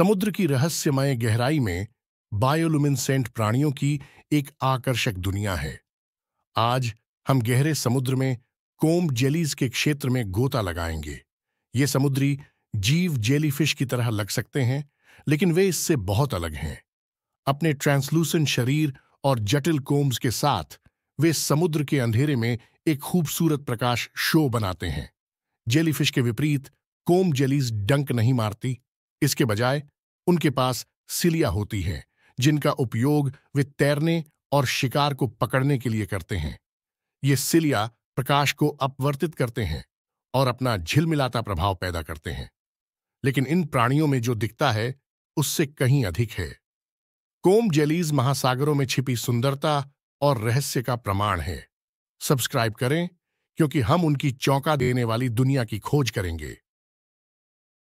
समुद्र की रहस्यमय गहराई में बायोलुमिनसेंट प्राणियों की एक आकर्षक दुनिया है आज हम गहरे समुद्र में कोम्ब जेलीज के क्षेत्र में गोता लगाएंगे ये समुद्री जीव जेलीफिश की तरह लग सकते हैं लेकिन वे इससे बहुत अलग हैं अपने ट्रांसलूसेंट शरीर और जटिल कोम्स के साथ वे समुद्र के अंधेरे में एक खूबसूरत प्रकाश शो बनाते हैं जेलीफिश के विपरीत कोम जेलीज डंक नहीं मारती इसके बजाय उनके पास सिलिया होती हैं जिनका उपयोग वे तैरने और शिकार को पकड़ने के लिए करते हैं ये सिलिया प्रकाश को अपवर्तित करते हैं और अपना झिलमिलाता प्रभाव पैदा करते हैं लेकिन इन प्राणियों में जो दिखता है उससे कहीं अधिक है कोम जेलीज महासागरों में छिपी सुंदरता और रहस्य का प्रमाण है सब्सक्राइब करें क्योंकि हम उनकी चौंका देने वाली दुनिया की खोज करेंगे